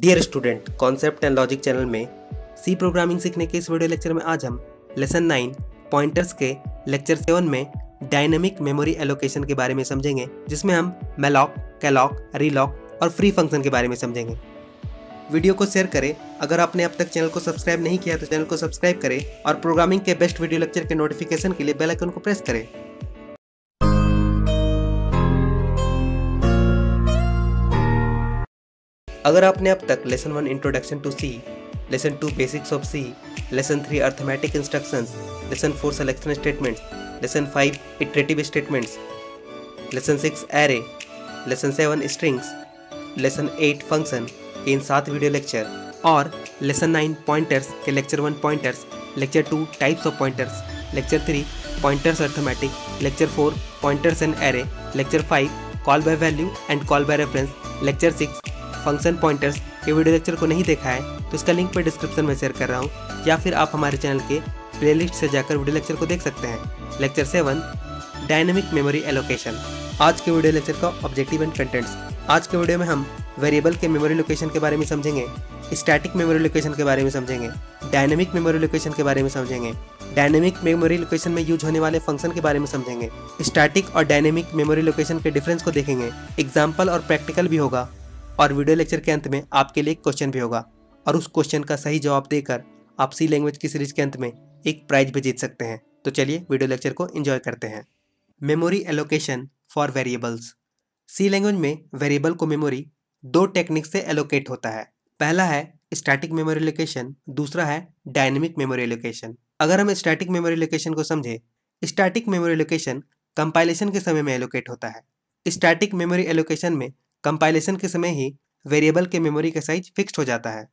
dear student concept and logic channel में C programming सीखने के इस वीडियो लेक्चर में आज हम लेसन नाइन पॉइंटर्स के लेक्चर सेवन में डायनेमिक मेमोरी एलोकेशन के बारे में समझेंगे जिसमें हम मेलॉक कैलॉक रीलॉक और फ्री फंक्शन के बारे में समझेंगे वीडियो को शेयर करें अगर आपने अब तक चैनल को सब्सक्राइब नहीं किया तो चैनल को सब्सक्राइब करें और प्रोग्रामिंग के बेस्ट वीडियो लेक्चर के नोटिफिकेशन के लिए बेलाइकन को प्रेस करें अगर आपने अब तक lesson one introduction to C lesson two basics of C lesson three arithmetic instruction lesson four selection statement lesson five iterative statements lesson six array lesson seven strings lesson eight function इन सात video lecture और lesson nine pointers के lecture one pointers lecture two types of pointers lecture three pointers arithmetic lecture four pointers and array lecture five call by value and call by reference lecture six function pointers के video lecture को नहीं देखा है तो इसका link मैं description में share कर रहा हूँ या फिर आप हमारे चैनल के प्लेलिस्ट से जाकर वीडियो लेक्चर को देख सकते हैं lecture seven dynamic memory allocation आज के वीडियो लेक्चर का ऑब्जेक्टिव एंड कंटेंट्स आज के वीडियो में हम वेरिएबल के मेमोरी लोकेशन के बारे में समझेंगे स्टैटिक मेमोरी लोकेशन के बारे में समझेंगे डायनेमिक मेमोरी लोकेशन के बारे में समझेंगे डायनेमिक मेमोरी लोकेशन में यूज होने वाले फंक्शन के बारे में समझेंगे स्टैटिक और डायनेमिक मेमोरी लोकेशन के डिफरेंस को देखेंगे एग्जाम्पल और प्रैक्टिकल भी होगा और वीडियो लेक्चर के अंत में आपके लिए एक क्वेश्चन भी होगा और उस क्वेश्चन का सही जवाब देकर आप सी लैंग्वेज की सीरीज के अंत में एक प्राइज भी जीत सकते हैं तो चलिए वीडियो लेक्चर को इन्जॉय करते हैं memory allocation for variables C language में वेरिएबल को मेमोरी दो टेक्निक से एलोकेट होता है पहला है स्टैटिक मेमोरी लोकेशन दूसरा है डायनेमिक मेमोरी लोकेशन अगर हम स्टैटिक मेमोरी लोकेशन को समझें स्टैटिक मेमोरी लोकेशन कंपाइलेशन के समय में एलोकेट होता है स्टैटिक मेमोरी एलोकेशन में कंपाइलेशन के समय ही वेरिएबल के मेमोरी का साइज फिक्स्ड हो जाता है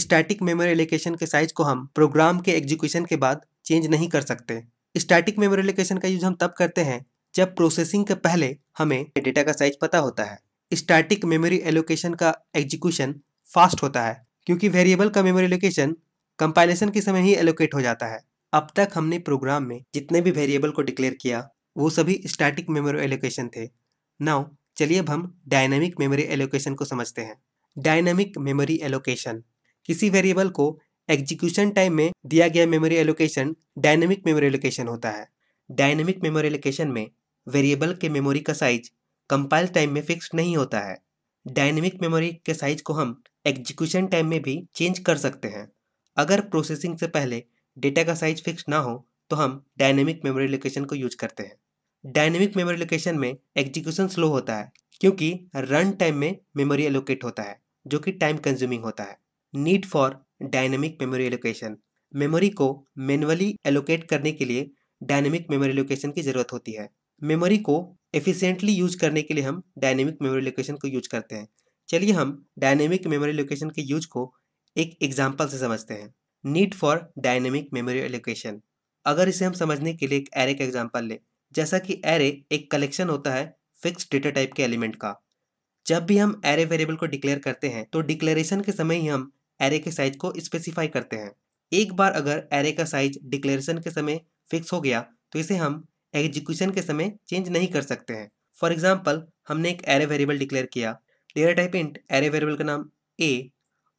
स्टैटिक मेमोरी एलोकेशन के साइज को हम प्रोग्राम के एग्जीक्यूशन के बाद चेंज नहीं कर सकते स्टैटिक मेमोरी एलोकेशन का यूज हम तब करते हैं जब प्रोसेसिंग के पहले हमें डेटा का साइज पता होता है स्टैटिक मेमोरी एलोकेशन का एग्जीक्यूशन फास्ट होता है क्योंकि वेरिएबल का मेमोरी एलोकेशन कंपाइलेशन के समय ही एलोकेट हो जाता है अब तक हमने प्रोग्राम में जितने भी वेरिएबल को डिक्लेयर किया वो सभी स्टैटिक मेमोरी एलोकेशन थे नाउ चलिए अब हम डायनेमिक मेमोरी एलोकेशन को समझते हैं डायनेमिक मेमोरी एलोकेशन किसी वेरिएबल को एग्जीक्यूशन टाइम में दिया गया memory allocation dynamic memory allocation होता है डायनेमिक मेमोरी एलोकेशन में वेरिएबल के मेमोरी का साइज कंपाइल टाइम में फिक्स नहीं होता है डायनेमिक मेमोरी के साइज को हम एग्जीक्यूशन टाइम में भी चेंज कर सकते हैं अगर प्रोसेसिंग से पहले डेटा का साइज फिक्स ना हो तो हम डायनेमिक मेमोरी एलोकेशन को यूज करते हैं डायनेमिक मेमोरी लोकेशन में एग्जीक्यूशन स्लो होता है क्योंकि रन टाइम में मेमोरी एलोकेट होता है जो कि टाइम कंज्यूमिंग होता है need for dynamic memory allocation memory को मैनुअली एलोकेट करने के लिए डायनेमिक मेमोरी लोकेशन की ज़रूरत होती है मेमोरी को एफिशिएंटली यूज करने के लिए हम डायनेमिक मेमोरी लोकेशन को यूज करते हैं चलिए हम डायनेमिक मेमोरी लोकेशन के यूज को एक एग्जाम्पल से समझते हैं need for dynamic memory allocation अगर इसे हम समझने के लिए एक एरे का एग्जाम्पल लें जैसा कि एरे एक कलेक्शन होता है फिक्स डेटा टाइप के एलिमेंट का जब भी हम एरे वेरिएबल को डिक्लेयर करते हैं तो डिक्लेरेशन के समय ही हम एरे के साइज को स्पेसिफाई करते हैं एक बार अगर एरे का साइज डिक्लेरेशन के समय फिक्स हो गया तो इसे हम एग्जीक्यूशन के समय चेंज नहीं कर सकते हैं फॉर एग्जाम्पल हमने एक एरे वेरिएबल डिक्लेयर किया data type int array variable का नाम ए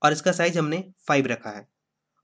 और इसका साइज हमने फाइव रखा है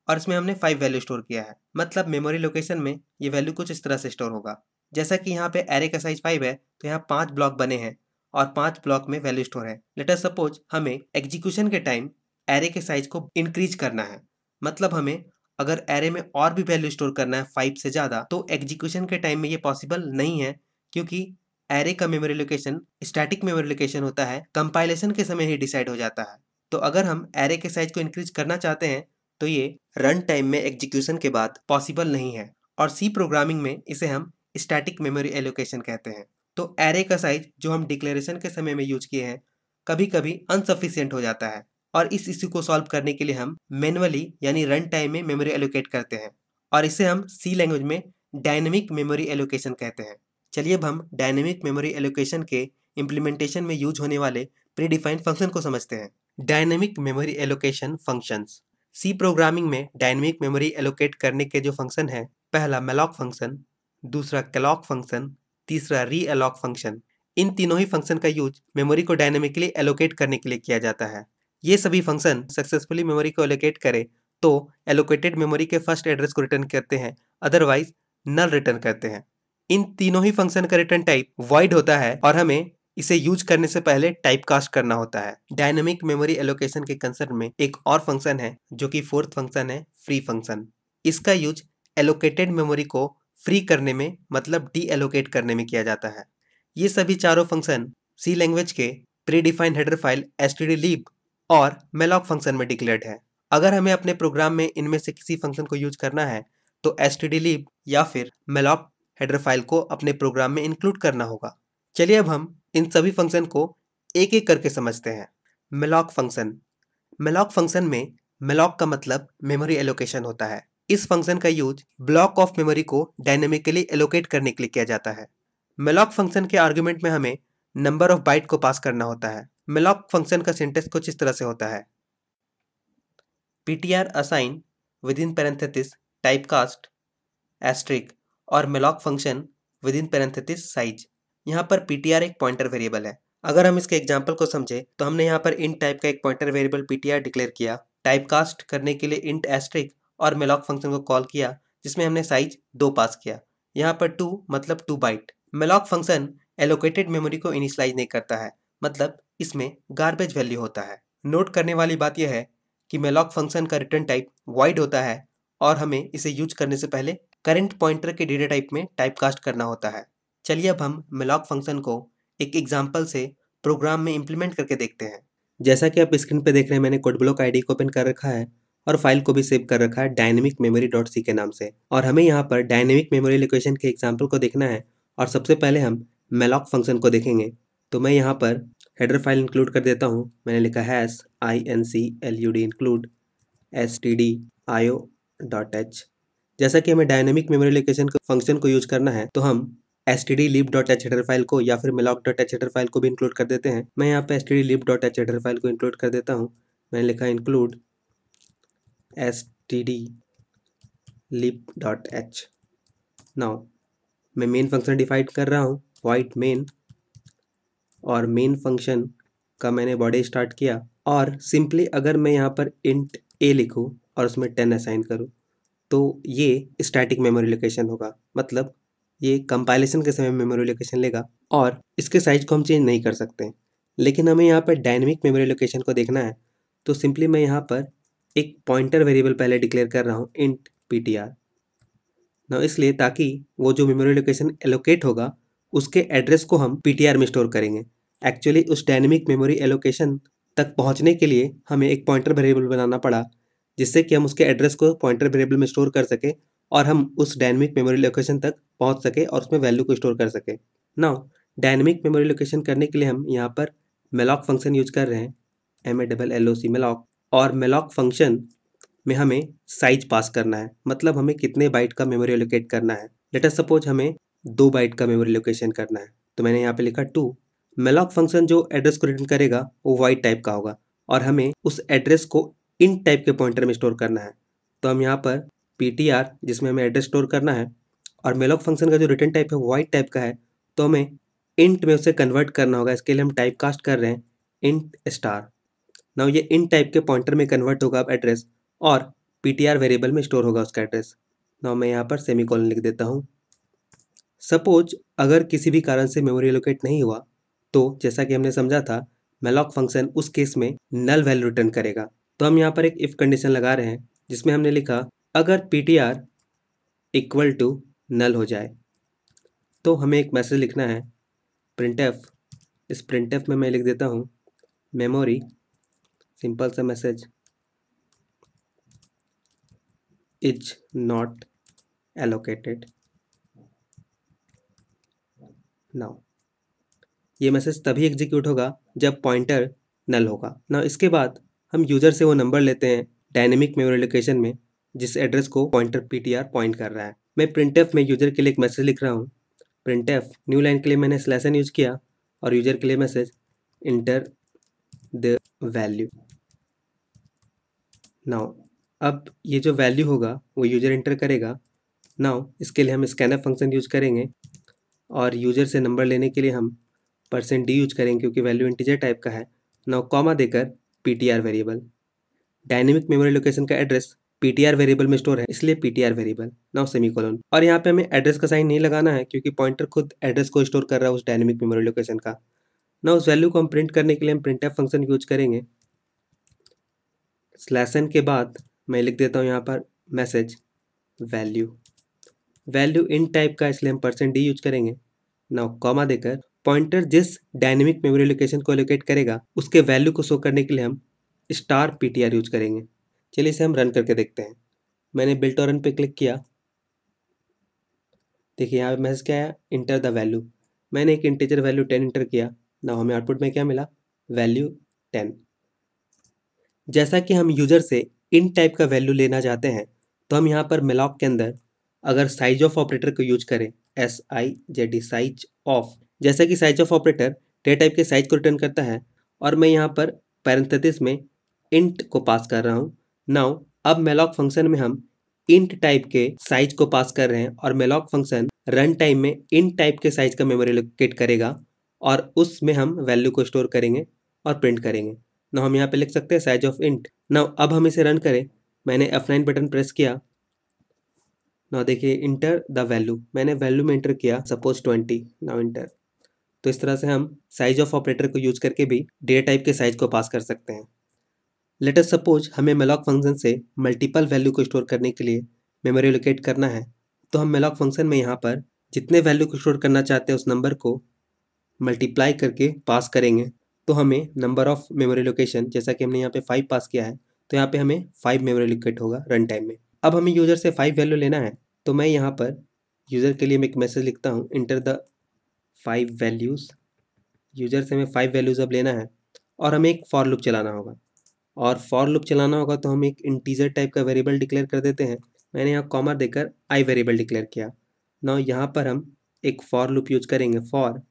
और इसमें हमने फाइव वैल्यू स्टोर किया है मतलब मेमोरी लोकेशन में ये वैल्यू कुछ इस तरह से स्टोर होगा जैसा कि यहाँ पे एरे का साइज फाइव है तो यहाँ पांच ब्लॉक बने हैं और पांच ब्लॉक में वैल्यू स्टोर है लेटर सपोज हमें एग्जीक्यूशन के टाइम एरे के साइज को इंक्रीज करना है मतलब हमें अगर एरे में और भी वैल्यू स्टोर करना है फाइव से ज़्यादा तो एग्जीक्यूशन के टाइम में ये पॉसिबल नहीं है क्योंकि एरे का memory location static memory location होता है कंपाइलेशन के समय ही डिसाइड हो जाता है तो अगर हम एरे के साइज को इंक्रीज करना चाहते हैं तो ये रन टाइम में एग्जीक्यूशन के बाद पॉसिबल नहीं है और सी प्रोग्रामिंग में इसे हम स्टैटिक मेमोरी एलोकेशन कहते हैं तो एरे का साइज जो हम डिक्लेरेशन के समय में यूज किए हैं कभी कभी अनसफिशियंट हो जाता है और इस इश्यू को सॉल्व करने के लिए हम मैनुअली यानी रन टाइम में मेमोरी एलोकेट करते हैं और इसे हम सी लैंग्वेज में डायनेमिक मेमोरी एलोकेशन कहते हैं चलिए अब हम डायनेमिक मेमोरी एलोकेशन के इम्प्लीमेंटेशन में यूज होने वाले प्रीडिफाइंड फंक्शन को समझते हैं dynamic memory allocation functions C programming में डायनेमिक मेमोरी एलोकेट करने के जो फंक्शन है पहला मेलॉक फंक्शन दूसरा कलॉक फंक्शन तीसरा रीअलॉक फंक्शन इन तीनों ही फंक्शन का यूज मेमोरी को डायनेमिकली एलोकेट करने के लिए किया जाता है ये सभी फंक्शन सक्सेसफुली मेमोरी को एलोकेट करे तो एलोकेटेड मेमोरी के फर्स्ट एड्रेस को रिटर्न करते हैं अदरवाइज नल रिटर्न करते हैं इन तीनों ही फंक्शन का रिटर्न टाइप वाइड होता है और हमें इसे यूज करने से पहले टाइप कास्ट करना होता है डायनेमिक मेमोरी एलोकेशन के कंसर्ट में एक और फंक्शन है जो कि फोर्थ फंक्शन है फ्री फंक्शन इसका यूज एलोकेटेड मेमोरी को फ्री करने में मतलब डी एलोकेट करने में किया जाता है ये सभी चारों फंक्शन सी लैंग्वेज के प्री डिफाइन हेडर फाइल एस लीप और मेलॉक फंक्शन में डिक्लेयर्ड है अगर हमें अपने प्रोग्राम में इनमें से किसी फंक्शन को यूज करना है तो एस लीप या फिर मेलॉक हेडर फाइल को अपने प्रोग्राम में इंक्लूड करना होगा चलिए अब हम इन सभी फंक्शन को एक एक करके समझते हैं मेलॉक फंक्शन मेलॉक फंक्शन में मेलॉक का मतलब मेमोरी एलोकेशन होता है इस फंक्शन का यूज ब्लॉक ऑफ मेमोरी को डायनेमिकली एलोकेट करने के लिए किया जाता है मेलॉक फंक्शन के आर्ग्यूमेंट में हमें नंबर ऑफ बाइट को पास करना होता है मेलॉक फंक्शन का सिंटेक्स कुछ इस तरह से होता है P T R assign within parenthesis type cast asterisk और malloc function within parenthesis size यहाँ पर पी टी आर एक पॉइंटर वेरिएबल है अगर हम इसके एग्जाम्पल को समझे तो हमने यहाँ पर इंट टाइप का एक pointer variable P T R declare किया टाइप कास्ट करने के लिए इंट एस्ट्रिक और मेलॉक फंक्शन को कॉल किया जिसमें हमने साइज दो पास किया यहाँ पर टू मतलब two byte malloc function allocated memory को इनिशलाइज नहीं करता है मतलब इसमें गार्बेज वैल्यू होता है नोट करने वाली बात यह है कि मेलॉक फंक्शन का रिटर्न टाइप वाइड होता है और हमें इसे यूज करने से पहले करंट पॉइंटर के डेटा टाइप में टाइप कास्ट करना होता है चलिए अब हम मेलॉक फंक्शन को एक एग्जाम्पल से प्रोग्राम में इम्प्लीमेंट करके देखते हैं जैसा कि आप स्क्रीन पर देख रहे हैं मैंने कोडब्लॉक आईडी को ओपन कर रखा है और फाइल को भी सेव कर रखा है डायनेमिक मेमोरी डॉट सी के नाम से और हमें यहाँ पर डायनेमिक मेमोरी लोकेशन के एग्जाम्पल को देखना है और सबसे पहले हम मेलॉक फंक्शन को देखेंगे तो मैं यहाँ पर हेडर फाइल इंक्लूड कर देता हूँ मैंने लिखा है S I N C L U D include S T D I O dot H जैसा कि हमें डायनेमिक मेमोरी लोकेशन के फंक्शन को यूज करना है तो हम S T D lib dot H header file को या फिर malloc dot H header file को भी इंक्लूड कर देते हैं मैं यहाँ पर S T D lib dot H header file को इंक्लूड कर देता हूँ मैंने लिखा include S T D lib dot H now मैं मेन फंक्शन डिफाइन कर रहा हूँ वाइट मेन और मेन फंक्शन का मैंने बॉडी स्टार्ट किया और सिंपली अगर मैं यहाँ पर इंट ए लिखूँ और उसमें टेन असाइन करूँ तो ये स्टैटिक मेमोरी लोकेशन होगा मतलब ये कंपाइलेशन के समय मेमोरी लोकेशन लेगा और इसके साइज को हम चेंज नहीं कर सकते लेकिन हमें यहाँ पर डायनेमिक मेमोरी लोकेशन को देखना है तो सिंपली मैं यहाँ पर एक पॉइंटर वेरिएबल पहले डिक्लेयर कर रहा हूँ इंट पी टी आर ना इसलिए ताकि वो जो मेमोरी लोकेशन एलोकेट होगा उसके एड्रेस को हम पी टी आर में स्टोर करेंगे एक्चुअली उस डायनेमिक मेमोरी एलोकेशन तक पहुँचने के लिए हमें एक पॉइंटर वेरिएबल बनाना पड़ा जिससे कि हम उसके एड्रेस को पॉइंटर वेरिएबल में स्टोर कर सकें और हम उस डायनेमिक मेमोरी लोकेशन तक पहुँच सकें और उसमें वैल्यू को स्टोर कर सकें ना डायनेमिक मेमोरी लोकेशन करने के लिए हम यहाँ पर मेलॉक फंक्शन यूज कर रहे हैं एम ए डबल एल ओ सी मेलॉक और मेलॉक फंक्शन में हमें साइज पास करना है मतलब हमें कितने बाइट का मेमोरी एलोकेट करना है लेटर सपोज हमें दो बाइट का मेमोरी लोकेशन करना है तो मैंने यहाँ पे लिखा टू मेलॉक फंक्शन जो एड्रेस को रिटर्न करेगा वो वाइट टाइप का होगा और हमें उस एड्रेस को इन टाइप के पॉइंटर में स्टोर करना है तो हम यहाँ पर पी जिसमें हमें एड्रेस स्टोर करना है और मेलॉक फंक्शन का जो रिटर्न टाइप है वो वाइट टाइप का है तो हमें इंट में उसे कन्वर्ट करना होगा इसके लिए हम टाइप कास्ट कर रहे हैं इंट स्टार नाउ ये इन टाइप के पॉइंटर में कन्वर्ट होगा एड्रेस और पी वेरिएबल में स्टोर होगा उसका एड्रेस नाउ मैं यहाँ पर सेमी कॉलन लिख देता हूँ सपोज अगर किसी भी कारण से मेमोरी लोकेट नहीं हुआ तो जैसा कि हमने समझा था मेलॉक फंक्शन उस केस में नल वैल्यू रिटर्न करेगा तो हम यहाँ पर एक इफ़ कंडीशन लगा रहे हैं जिसमें हमने लिखा अगर P T R equal to null हो जाए तो हमें एक मैसेज लिखना है प्रिंट एफ इस प्रिंट एफ में मैं लिख देता हूँ मेमोरी सिंपल सा message is not allocated now ये मैसेज तभी एग्जीक्यूट होगा जब पॉइंटर नल होगा ना इसके बाद हम यूज़र से वो नंबर लेते हैं डायनेमिक मेमोरी लोकेशन में जिस एड्रेस को पॉइंटर पीटीआर पॉइंट कर रहा है मैं प्रिंट में यूज़र के लिए एक मैसेज लिख रहा हूँ प्रिंट न्यू लाइन के लिए मैंने स्लैसन यूज़ किया और यूज़र के लिए message enter the value now अब ये जो वैल्यू होगा वो यूजर इंटर करेगा नाउ इसके लिए हम स्कैनर फंक्शन यूज करेंगे और यूजर से नंबर लेने के लिए हम परसेंट डी यूज करेंगे क्योंकि वैल्यू इंटीजर टाइप का है नाउ कॉमा देकर P variable dynamic memory location का एड्रेस पी वेरिएबल में स्टोर है इसलिए पी वेरिएबल नाउ सेमीकोलन और यहाँ पे हमें एड्रेस का साइन नहीं लगाना है क्योंकि पॉइंटर खुद एड्रेस को स्टोर कर रहा है उस डायनेमिक मेमोरी लोकेशन का ना उस वैल्यू को हम प्रिंट करने के लिए हम प्रिंट फंक्शन यूज करेंगे स्लैसन के बाद मैं लिख देता हूँ यहाँ पर message value value int type का इसलिए हम परसेंट डी यूज करेंगे नाउ कॉमा देकर पॉइंटर जिस डायनेमिक मेमोरी लोकेशन को एलोकेट करेगा उसके वैल्यू को शो करने के लिए हम स्टार पी यूज करेंगे चलिए इसे हम रन करके देखते हैं मैंने बिल्ट और रन पे क्लिक किया देखिए यहाँ पे मैसेज क्या आया इंटर द वैल्यू मैंने एक इंटीजर वैल्यू टेन इंटर किया ना हमें आउटपुट में क्या मिला वैल्यू टेन जैसा कि हम यूज़र से इंट टाइप का वैल्यू लेना चाहते हैं तो हम यहाँ पर मेलॉक के अंदर अगर साइज ऑफ ऑपरेटर को यूज करें S I Z D size of जैसा कि size of operator data type के साइज को रिटर्न करता है और मैं यहाँ पर पैरेंथेसिस में इंट को पास कर रहा हूँ नाउ अब मेलॉक फंक्शन में हम इंट टाइप के साइज को पास कर रहे हैं और मेलॉक फंक्शन रन टाइम में इंट टाइप के साइज का मेमोरी लोकेट करेगा और उसमें हम वैल्यू को स्टोर करेंगे और प्रिंट करेंगे ना हम यहाँ पे लिख सकते हैं साइज ऑफ इंट ना अब हम इसे रन करें मैंने F9 बटन प्रेस किया ना देखिए इंटर द वैल्यू मैंने वैल्यू में इंटर किया सपोज ट्वेंटी ना इंटर तो इस तरह से हम साइज ऑफ ऑपरेटर को यूज करके भी डेटा टाइप के साइज को पास कर सकते हैं लेटर सपोज हमें मेलॉक फंक्शन से मल्टीपल वैल्यू को स्टोर करने के लिए मेमोरी लोकेट करना है तो हम मेलॉक फंक्शन में यहाँ पर जितने वैल्यू को स्टोर करना चाहते हैं उस नंबर को मल्टीप्लाई करके पास करेंगे तो हमें नंबर ऑफ मेमोरी लोकेशन जैसा कि हमने यहाँ पे फाइव पास किया है तो यहाँ पे हमें फाइव मेमोरी लोकेट होगा रन टाइम में अब हमें यूज़र से फाइव वैल्यू लेना है तो मैं यहाँ पर यूज़र के लिए मैं एक मैसेज लिखता हूँ enter the five values user से हमें फाइव वैल्यूज़ अब लेना है और हमें एक फॉर लुप चलाना होगा और फॉर लुप चलाना होगा तो हम एक इंटीजर टाइप का वेरिएबल डिक्लेयर कर देते हैं मैंने यहाँ कॉमा देकर आई वेरिएबल डिक्लेयर किया ना यहाँ पर हम एक फॉर लुप यूज करेंगे फॉर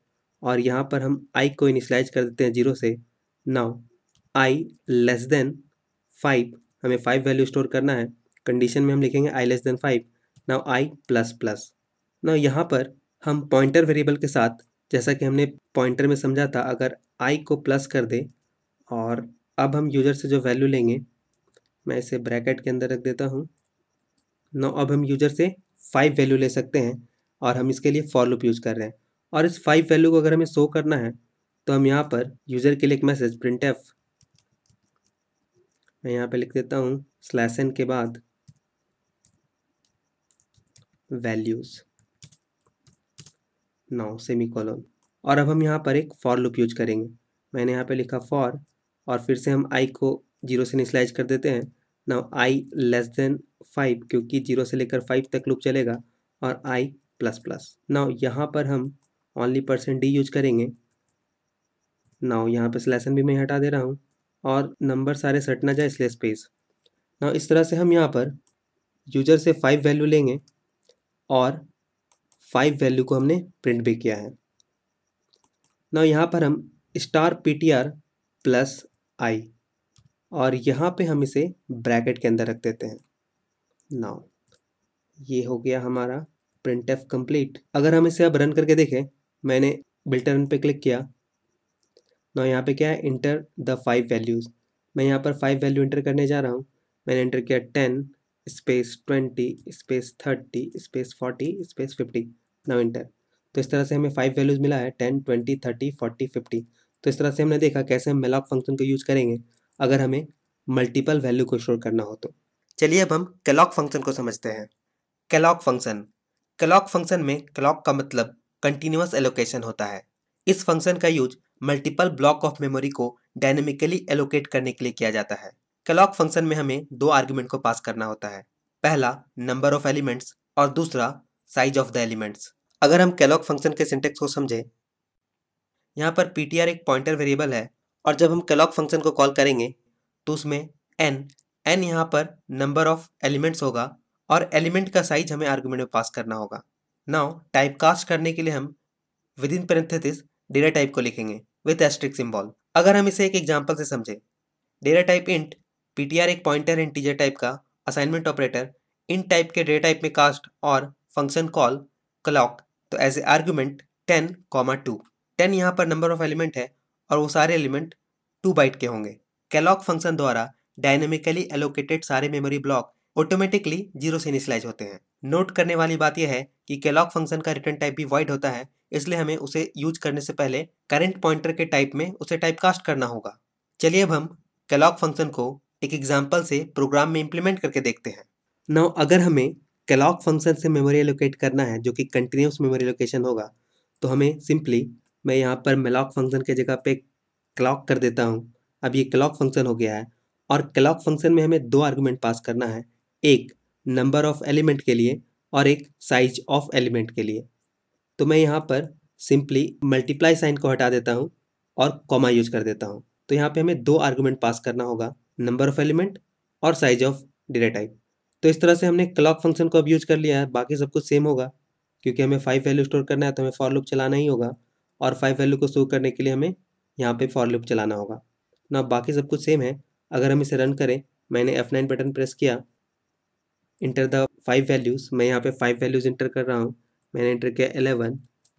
और यहाँ पर हम आई को इनिशलाइज कर देते हैं जीरो से now i less than five हमें फाइव वैल्यू स्टोर करना है कंडीशन में हम लिखेंगे i less than five now i plus plus now यहाँ पर हम पॉइंटर वेरिएबल के साथ जैसा कि हमने पॉइंटर में समझा था अगर आई को प्लस कर दे और अब हम यूज़र से जो वैल्यू लेंगे मैं इसे ब्रैकेट के अंदर रख देता हूँ नाउ अब हम यूज़र से फाइव वैल्यू ले सकते हैं और हम इसके लिए फॉर लूप यूज़ कर रहे हैं और इस फाइव वैल्यू को अगर हमें शो करना है तो हम यहाँ पर यूज़र के लिए एक मैसेज प्रिंट एफ मैं यहाँ पे लिख देता हूँ स्लैश एन के बाद वैल्यूज़ नाउ सेमी कॉलोन और अब हम यहाँ पर एक फॉर लूप यूज करेंगे मैंने यहाँ पे लिखा फॉर और फिर से हम आई को जीरो से इनिशलाइज कर देते हैं now i less than five क्योंकि जीरो से लेकर फाइव तक लूप चलेगा और आई प्लस प्लस नाउ यहाँ पर हम ओनली परसेंट डी यूज करेंगे नाउ यहाँ पे स्लेसन भी मैं हटा दे रहा हूँ और नंबर सारे सट ना जाए इसलिए स्पेस नाउ इस तरह से हम यहाँ पर यूजर से फाइव वैल्यू लेंगे और फाइव वैल्यू को हमने प्रिंट भी किया है नाउ यहाँ पर हम star p T r plus i और यहाँ पे हम इसे ब्रैकेट के अंदर रख देते हैं नाउ ये हो गया हमारा प्रिंट एफ कंप्लीट अगर हम इसे अब रन करके देखें मैंने बिल्टन पे क्लिक किया ना यहाँ पे क्या है इंटर द फाइव वैल्यूज़ मैं यहाँ पर फाइव वैल्यू इंटर करने जा रहा हूँ मैंने इंटर किया ten space twenty space thirty space forty space fifty now enter तो इस तरह से हमें फाइव वैल्यूज़ मिला है ten twenty thirty forty fifty तो इस तरह से हमने देखा कैसे हम मेलॉक फंक्शन का यूज़ करेंगे अगर हमें मल्टीपल वैल्यू को शोर करना हो तो चलिए अब हम कैलॉक फंक्शन को समझते हैं कैलॉक फंक्शन कैलॉक फंक्शन में कैलॉक का मतलब कंटिन्यूस एलोकेशन होता है इस फंक्शन का use multiple block of memory को डायनेमिकली एलोकेट करने के लिए किया जाता है क्लॉक फंक्शन में हमें दो आर्ग्यूमेंट को पास करना होता है पहला नंबर ऑफ एलिमेंट्स और दूसरा साइज ऑफ द एलिमेंट्स अगर हम कैलॉक फंक्शन के सिंटेक्स को समझें यहाँ पर पी एक पॉइंटर वेरिएबल है और जब हम कैलॉक फंक्शन को कॉल करेंगे तो उसमें एन एन यहाँ पर नंबर ऑफ एलिमेंट्स होगा और एलिमेंट का साइज हमें आर्ग्यूमेंट में पास करना होगा नाउ टाइप कास्ट करने के लिए हम within parenthesis data type को लिखेंगे विथ एस्ट्रिक सिम्बॉल अगर हम इसे एक एग्जाम्पल से समझें डेटा टाइप इंट पी एक पॉइंटर इंटीजर टाइप का असाइनमेंट ऑपरेटर इंट टाइप के डेटा टाइप में कास्ट और फंक्शन कॉल क्लॉक तो as a argument ten comma two ten यहाँ पर नंबर ऑफ एलिमेंट है और वो सारे एलिमेंट टू बाइट के होंगे कैलॉक फंक्शन द्वारा डायनेमिकली एलोकेटेड सारे मेमोरी ब्लॉक ऑटोमेटिकली जीरो से इनिशलाइज होते हैं नोट करने वाली बात यह है कि कैलॉग फंक्शन का रिटर्न टाइप भी वाइड होता है इसलिए हमें उसे यूज करने से पहले करेंट पॉइंटर के टाइप में उसे टाइपकास्ट करना होगा चलिए अब हम कैलॉग फंक्शन को एक एग्जाम्पल से प्रोग्राम में इम्प्लीमेंट करके देखते हैं नौ अगर हमें कैलॉग फंक्शन से मेमोरी एलोकेट करना है जो कि कंटिन्यूस मेमोरी एलोकेशन होगा तो हमें सिंपली मैं यहाँ पर मेलॉक फंक्शन के जगह पे क्लॉक कर देता हूँ अब ये क्लॉक फंक्शन हो गया है और क्लॉक फंक्शन में हमें दो आर्गुमेंट पास करना है एक नंबर ऑफ एलिमेंट के लिए और एक साइज ऑफ एलिमेंट के लिए तो मैं यहाँ पर सिंपली मल्टीप्लाई साइन को हटा देता हूँ और कॉमा यूज कर देता हूँ तो यहाँ पे हमें दो आर्गूमेंट पास करना होगा नंबर ऑफ एलिमेंट और साइज ऑफ डेटा टाइप तो इस तरह से हमने क्लॉक फंक्शन को अब यूज कर लिया है बाकी सब कुछ सेम होगा क्योंकि हमें फाइव वैल्यू स्टोर करना है तो हमें फॉर लुप चलाना ही होगा और फाइव वैल्यू को स्टोर करने के लिए हमें यहाँ पे फॉर लुप चलाना होगा ना बाकी सब कुछ सेम है अगर हम इसे रन करें मैंने नाइन बटन प्रेस किया इंटर द फाइव वैल्यूज़ मैं यहाँ पे फाइव वैल्यूज़ इंटर कर रहा हूँ मैंने इंटर किया eleven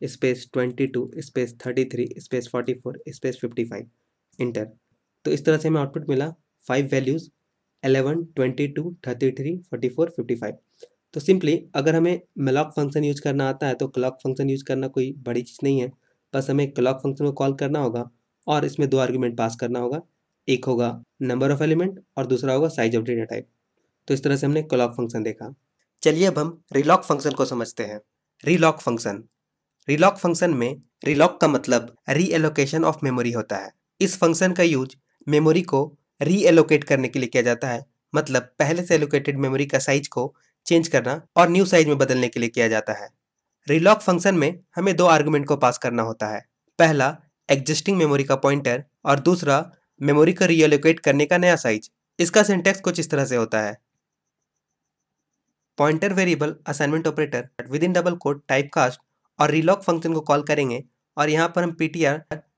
space twenty two space thirty three space forty four space fifty five enter तो इस तरह से हमें आउटपुट मिला five values eleven twenty two thirty three forty four fifty five तो सिंपली अगर हमें मलॉक फंक्शन यूज़ करना आता है तो क्लॉक फंक्शन यूज़ करना कोई बड़ी चीज़ नहीं है बस हमें क्लॉक फंक्शन को कॉल करना होगा और इसमें दो आर्ग्यूमेंट पास करना होगा एक होगा नंबर ऑफ एलिमेंट और दूसरा होगा साइज ऑफ डेटा टाइप तो इस तरह से हमने क्लॉक फंक्शन देखा चलिए अब हम रिलॉक फंक्शन को समझते हैं रिलॉक फंक्शन रिलॉक फंक्शन में रिलॉक का मतलब रीएलोकेशन ऑफ मेमोरी होता है इस फंक्शन का यूज मेमोरी को रीएलोकेट करने के लिए किया जाता है मतलब पहले से एलोकेटेड मेमोरी का साइज को चेंज करना और न्यू साइज में बदलने के लिए किया जाता है रिलॉक फंक्शन में हमें दो आर्गूमेंट को पास करना होता है पहला एग्जिस्टिंग मेमोरी का पॉइंटर और दूसरा मेमोरी को रीएलोकेट करने का नया साइज इसका सिंटेक्स कुछ इस तरह से होता है pointer variable assignment operator within double quote type cast और रीलॉक फंक्शन को कॉल करेंगे और यहाँ पर हम पी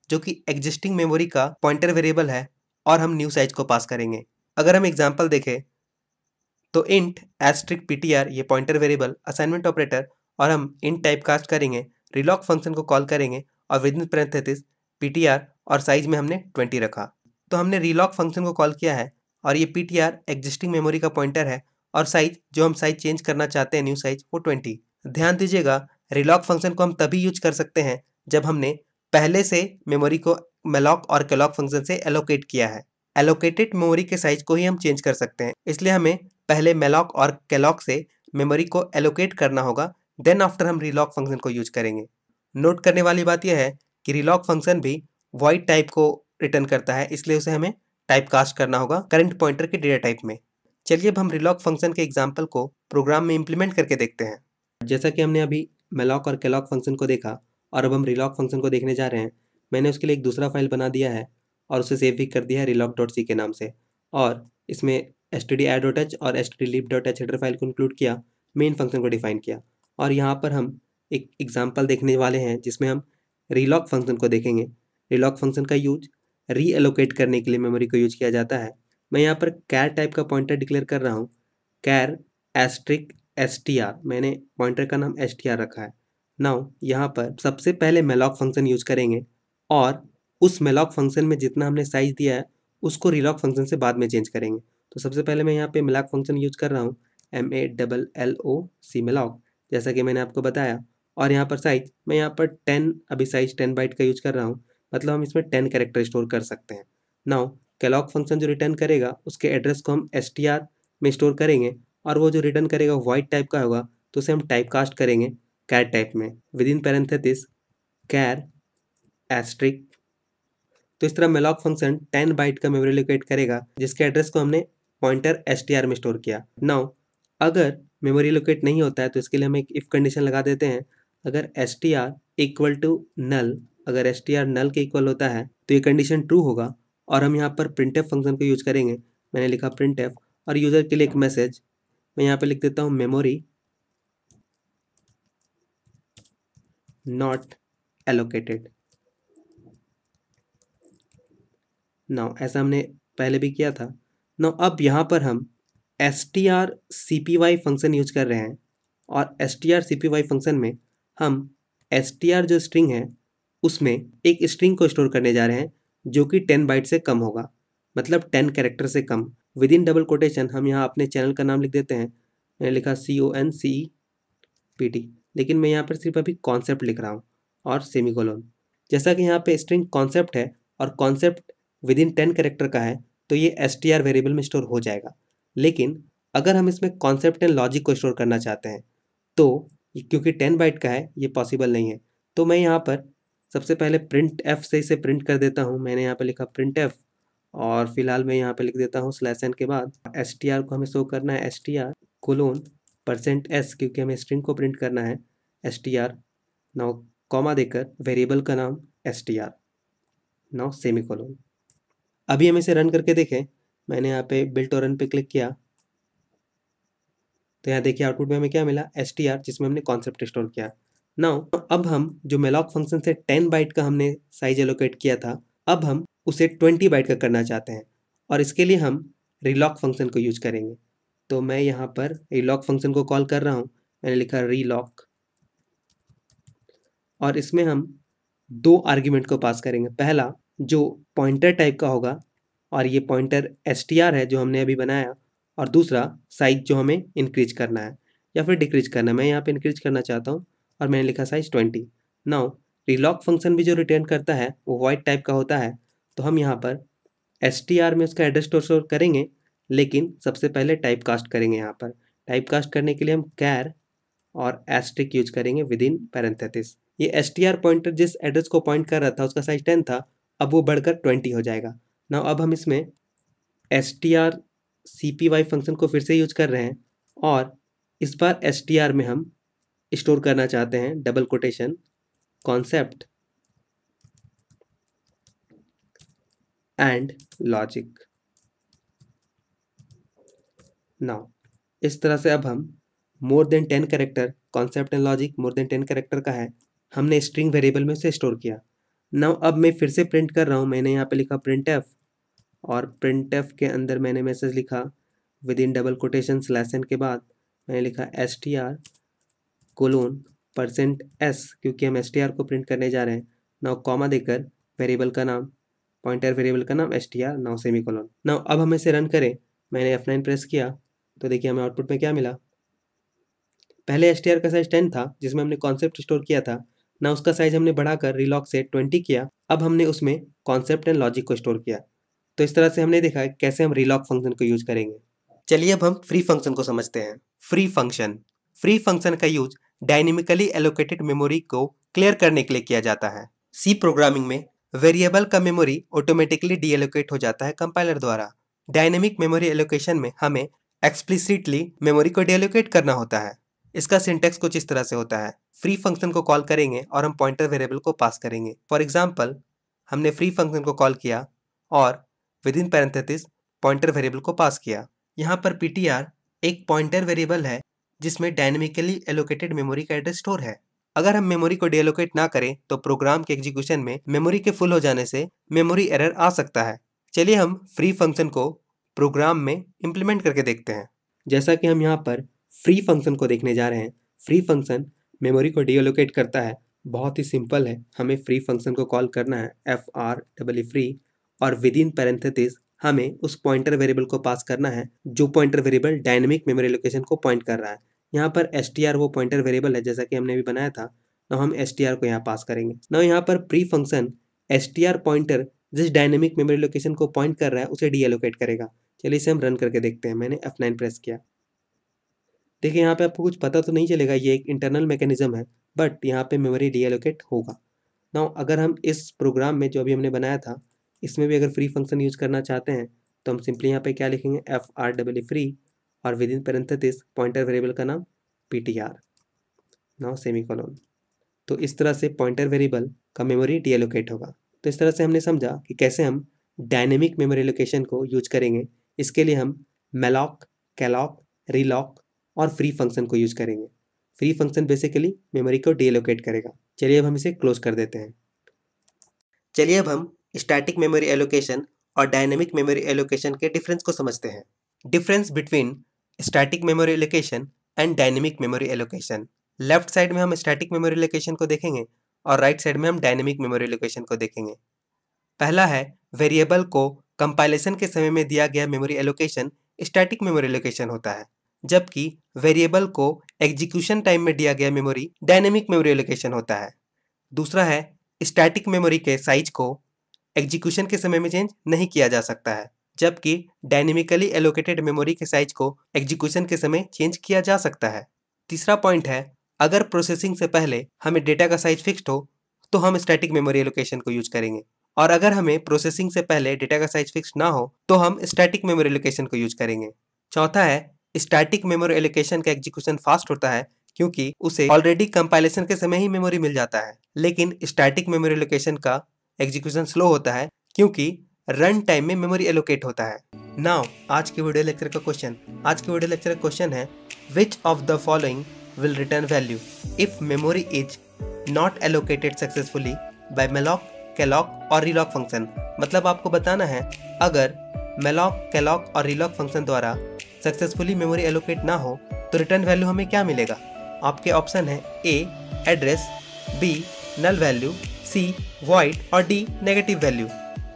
जो कि एग्जिस्टिंग मेमोरी का पॉइंटर वेरिएबल है और हम न्यू साइज को पास करेंगे अगर हम एग्जाम्पल देखें तो इंट एस्ट्रिक पी ये पॉइंटर वेरिएबल असाइनमेंट ऑपरेटर और हम इंट टाइप कास्ट करेंगे रिलॉक फंक्शन को कॉल करेंगे और विद इन पैंथेटिस पी और साइज में हमने ट्वेंटी रखा तो हमने रिलॉक फंक्शन को कॉल किया है और ये पी एग्जिस्टिंग मेमोरी का पॉइंटर है और साइज जो हम साइज चेंज करना चाहते हैं न्यू साइज वो ट्वेंटी ध्यान दीजिएगा रिलॉक फंक्शन को हम तभी यूज कर सकते हैं जब हमने पहले से मेमोरी को मेलॉक और कैलॉक फंक्शन से एलोकेट किया है एलोकेटेड मेमोरी के साइज को ही हम चेंज कर सकते हैं इसलिए हमें पहले मेलॉक और कैलॉक से मेमोरी को एलोकेट करना होगा देन आफ्टर हम रिलॉक फंक्शन को यूज करेंगे नोट करने वाली बात यह है कि रिलॉक फंक्शन भी वाइट टाइप को रिटर्न करता है इसलिए उसे हमें टाइप कास्ट करना होगा करंट पॉइंटर के डेटा टाइप में चलिए अब हम रिलॉक फंक्शन के एग्जाम्पल को प्रोग्राम में इम्प्लीमेंट करके देखते हैं जैसा कि हमने अभी मेलॉक और कैलॉक फंक्शन को देखा और अब हम रिलॉक फंक्शन को देखने जा रहे हैं मैंने उसके लिए एक दूसरा फाइल बना दिया है और उसे सेव भी कर दिया है रिलॉक डॉट सी के नाम से और इसमें एस टी डी एड डॉट एच और s T D lib dot H header file को इंक्लूड किया मेन फंक्शन को डिफाइन किया और यहाँ पर हम एक एग्जाम्पल देखने वाले हैं जिसमें हम रिलॉक फंक्शन को देखेंगे रिलॉक फंक्शन का यूज एलोकेट करने के लिए मेमोरी को यूज किया जाता है मैं यहाँ पर कैर टाइप का पॉइंटर डिक्लेयर कर रहा हूँ char asterisk s t r मैंने पॉइंटर का नाम एस टी आर रखा है नाउ यहाँ पर सबसे पहले मेलॉक फंक्शन यूज करेंगे और उस मेलॉक फंक्शन में जितना हमने साइज दिया है उसको रिलॉक फंक्शन से बाद में चेंज करेंगे तो सबसे पहले मैं यहाँ पे मेलॉक फंक्शन यूज कर रहा हूँ एम ए डबल एल ओ सी मेलॉक जैसा कि मैंने आपको बताया और यहाँ पर साइज मैं यहाँ पर टेन अभी साइज टेन बाइट का यूज कर रहा हूँ मतलब हम इसमें टेन कैरेक्टर स्टोर कर सकते हैं नाउ कैलॉग फंक्शन जो रिटर्न करेगा उसके एड्रेस को हम एस में स्टोर करेंगे और वो जो रिटर्न करेगा वाइट टाइप का होगा तो उसे हम टाइप कास्ट करेंगे कैर टाइप में within parenthesis char asterisk तो इस तरह मेलॉक फंक्शन टेन बाइट का मेमोरी लोकेट करेगा जिसके एड्रेस को हमने पॉइंटर एस में स्टोर किया नाउ अगर मेमोरी लोकेट नहीं होता है तो इसके लिए हम एक इफ़ कंडीशन लगा देते हैं अगर s t are equal to null अगर एस टी आर नल के इक्वल होता है तो ये कंडीशन ट्रू होगा और हम यहाँ पर प्रिंट फंक्शन को यूज करेंगे मैंने लिखा प्रिंट और यूज़र के लिए एक मैसेज मैं यहाँ पर लिख देता हूँ मेमोरी नॉट एलोकेटेड नाउ ऐसा हमने पहले भी किया था नाउ अब यहाँ पर हम S t r c p y function use कर रहे हैं और s t r c p y function में हम एस टी आर जो स्ट्रिंग है उसमें एक स्ट्रिंग को स्टोर करने जा रहे हैं जो कि टेन बाइट से कम होगा मतलब टेन कैरेक्टर से कम विद इन डबल कोटेशन हम यहाँ अपने चैनल का नाम लिख देते हैं मैंने लिखा c o n c p t लेकिन मैं यहाँ पर सिर्फ अभी कॉन्सेप्ट लिख रहा हूँ और सेमी कोलोन जैसा कि यहाँ पे स्ट्रिंग कॉन्सेप्ट है और concept within ten character का है तो ये एस टी आर वेरिएबल में स्टोर हो जाएगा लेकिन अगर हम इसमें कॉन्सेप्ट एंड लॉजिक को स्टोर करना चाहते हैं तो क्योंकि टेन बाइट का है ये पॉसिबल नहीं है तो मैं यहाँ पर सबसे पहले प्रिंट एफ से इसे प्रिंट कर देता हूँ मैंने यहाँ पे लिखा प्रिंट एफ और फिलहाल मैं यहाँ पे लिख देता हूँ स्लैश एन के बाद एस टी आर को हमें शो करना है s t r colon percent s क्योंकि हमें स्ट्रिंग को प्रिंट करना है s t r now comma देकर वेरिएबल का नाम s t r now semicolon अभी हम इसे रन करके देखें मैंने यहाँ पे बिल्ट और रन पे क्लिक किया तो यहाँ देखिए आउटपुट में हमें क्या मिला एस टी आर जिसमें हमने कॉन्सेप्ट स्टोर किया नाउ अब हम जो मेलॉक फंक्शन से टेन बाइट का हमने साइज एलोकेट किया था अब हम उसे ट्वेंटी बाइट का करना चाहते हैं और इसके लिए हम रीलॉक फंक्शन को यूज करेंगे तो मैं यहाँ पर रीलॉक फंक्शन को कॉल कर रहा हूँ मैंने लिखा रीलॉक और इसमें हम दो आर्ग्यूमेंट को पास करेंगे पहला जो पॉइंटर टाइप का होगा और ये पॉइंटर एस है जो हमने अभी बनाया और दूसरा साइज जो हमें इंक्रीज करना है या फिर डिक्रीज करना है मैं यहाँ पे इंक्रीज करना चाहता हूँ और मैंने लिखा size twenty now realloc function भी जो रिटर्न करता है वो वाइट टाइप का होता है तो हम यहाँ पर एस में उसका एड्रेस स्टोर स्टोर करेंगे लेकिन सबसे पहले टाइप कास्ट करेंगे यहाँ पर टाइप कास्ट करने के लिए हम कैर और एस्ट्रिक यूज करेंगे विद इन पैरेंथेटिस ये एस पॉइंटर जिस एड्रेस को पॉइंट कर रहा था उसका साइज टेन था अब वो बढ़कर ट्वेंटी हो जाएगा ना अब हम इसमें s t r c p y function को फिर से यूज कर रहे हैं और इस बार एस टी आर में हम स्टोर करना चाहते हैं double quotation concept and logic now इस तरह से अब हम more than ten character concept and logic more than ten character का है हमने स्ट्रिंग वेरिएबल में उसे स्टोर किया नाउ अब मैं फिर से प्रिंट कर रहा हूँ मैंने यहाँ पे लिखा प्रिंट एफ और प्रिंट एफ के अंदर मैंने मैसेज लिखा विद इन डबल कोटेशन लेसन के बाद मैंने लिखा s t r colon percent s क्योंकि हम एस को प्रिंट करने जा रहे हैं नाउ कॉमा देकर वेरिएबल का नाम पॉइंटर वेरिएबल का नाम s t r now semicolon now अब हम इसे रन करें मैंने एफ नाइन प्रेस किया तो देखिए हमें आउटपुट में क्या मिला पहले एस टी आर का साइज टेन था जिसमें हमने कॉन्सेप्ट स्टोर किया था ना उसका साइज हमने बढ़ाकर रिलॉक से ट्वेंटी किया अब हमने उसमें कॉन्सेप्ट एंड लॉजिक को स्टोर किया तो इस तरह से हमने देखा कैसे हम रिलॉक फंक्शन को यूज करेंगे चलिए अब हम फ्री फंक्शन को समझते हैं फ्री फंक्शन फ्री फंक्शन का यूज डायनेमिकली एलोकेटेड मेमोरी को क्लियर करने के लिए किया जाता है सी प्रोग्रामिंग में वेरिएबल का मेमोरी ऑटोमेटिकली डीएलोकेट हो जाता है कंपाइलर द्वारा डायनेमिक मेमोरी एलोकेशन में हमें एक्सप्लिसिटली मेमोरी को डीएलोकेट करना होता है इसका सिंटेक्स कुछ इस तरह से होता है फ्री फंक्शन को कॉल करेंगे और हम पॉइंटर वेरिएबल को पास करेंगे फॉर एग्जाम्पल हमने फ्री फंक्शन को कॉल किया और within parenthesis pointer variable को पास किया यहाँ पर पी एक पॉइंटर वेरिएबल है जिसमें डायनेमिकली एलोकेटेड मेमोरी का एड्रेस स्टोर है अगर हम मेमोरी को डीएलोकेट ना करें तो प्रोग्राम के एग्जीक्यूशन में मेमोरी के फुल हो जाने से मेमोरी एरर आ सकता है चलिए हम फ्री फंक्शन को प्रोग्राम में इम्प्लीमेंट करके देखते हैं जैसा कि हम यहाँ पर फ्री फंक्शन को देखने जा रहे हैं फ्री फंक्शन मेमोरी को डीएलोकेट करता है बहुत ही सिंपल है हमें फ्री फंक्शन को कॉल करना है एफ आर डबल फ्री और विद इन पैरेंथेटिस हमें उस पॉइंटर वेरिएबल को पास करना है जो pointer variable dynamic memory location को पॉइंट कर रहा है यहाँ पर एस वो पॉइंटर वेरिएबल है जैसा कि हमने भी बनाया था तो हम एस को यहाँ पास करेंगे न यहाँ पर प्री फंक्शन एस पॉइंटर जिस डायनेमिक मेमोरी लोकेशन को पॉइंट कर रहा है उसे डीएलोकेट करेगा चलिए इसे हम रन करके देखते हैं मैंने एफ नाइन प्रेस किया देखिए यहाँ पे आपको कुछ पता तो नहीं चलेगा ये एक इंटरनल मैकेनिज्म है बट यहाँ पे मेमोरी डीएलोकेट होगा ना अगर हम इस प्रोग्राम में जो अभी हमने बनाया था इसमें भी अगर फ्री फंक्शन यूज करना चाहते हैं तो हम सिंपली यहाँ पे क्या लिखेंगे एफ आर डबल फ्री और within parenthesis pointer variable का नाम p T r now semicolon तो इस तरह से पॉइंटर वेरिएबल का मेमोरी डीएलोकेट होगा तो इस तरह से हमने समझा कि कैसे हम डायनेमिक मेमोरी लोकेशन को यूज करेंगे इसके लिए हम मेलॉक कैलॉक रीलॉक और फ्री फंक्शन को यूज करेंगे फ्री फंक्शन बेसिकली मेमोरी को डीएलोकेट करेगा चलिए अब हम इसे क्लोज कर देते हैं चलिए अब हम स्टैटिक मेमोरी एलोकेशन और डायनेमिक मेमोरी एलोकेशन के डिफरेंस को समझते हैं difference between static memory allocation and dynamic memory allocation left side में हम स्टैटिक मेमोरी एलोकेशन को देखेंगे और राइट right साइड में हम डायनेमिक मेमोरी एलोकेशन को देखेंगे पहला है वेरिएबल को कंपाइलेशन के समय में दिया गया memory allocation static memory allocation होता है जबकि वेरिएबल को एग्जीक्यूशन टाइम में दिया गया मेमोरी डायनेमिक मेमोरी एलोकेशन होता है दूसरा है स्टैटिक मेमोरी के साइज को एग्जीक्यूशन के समय में चेंज नहीं किया जा सकता है जबकि डायनेमिकली एलोकेटेड मेमोरी के साइज को एग्जीक्यूशन के समय चेंज किया जा सकता है तीसरा पॉइंट है अगर प्रोसेसिंग से पहले हमें डेटा का साइज फिक्स्ड हो तो हम स्टैटिक मेमोरी एलोकेशन को यूज करेंगे और अगर हमें प्रोसेसिंग से पहले डेटा का साइज फिक्स ना हो तो हम स्टैटिक मेमोरी एलोकेशन को यूज करेंगे चौथा है स्टैटिक मेमोरी एलोकेशन का एग्जीक्यूशन फास्ट होता है क्योंकि उसे ऑलरेडी कंपाइलेशन के समय ही मेमोरी मिल जाता है लेकिन स्टैटिक मेमोरी लोकेशन का एग्जीक्यूशन स्लो होता है क्योंकि रन टाइम में मेमोरी एलोकेट होता है नाउ आज के वीडियो लेक्चर का क्वेश्चन आज के वीडियो लेक्चर का क्वेश्चन है which of the following will return value if memory is not allocated successfully by malloc calloc और रिलॉक फंक्शन मतलब आपको बताना है अगर मेलॉक कैलॉक और रिलॉक फंक्शन द्वारा सक्सेसफुली मेमोरी एलोकेट ना हो तो रिटर्न वैल्यू हमें क्या मिलेगा आपके ऑप्शन है A address B null value C white और डी नेगेटिव वैल्यू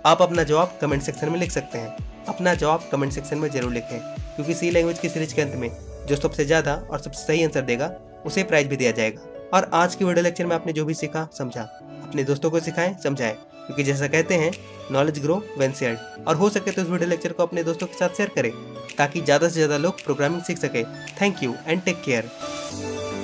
आप अपना जवाब कमेंट सेक्शन में लिख सकते हैं अपना जवाब कमेंट सेक्शन में जरूर लिखें क्योंकि सी लैंग्वेज की सीरीज के अंत में जो सबसे ज़्यादा और सबसे सही आंसर देगा उसे प्राइज भी दिया जाएगा और आज की वीडियो लेक्चर में आपने जो भी सीखा समझा अपने दोस्तों को सिखाएं समझाए क्योंकि जैसा कहते हैं नॉलेज ग्रो वेन शेयर और हो सके तो इस वीडियो लेक्चर को अपने दोस्तों के साथ शेयर करें ताकि ज़्यादा से ज़्यादा लोग प्रोग्रामिंग सीख सके thank you and take care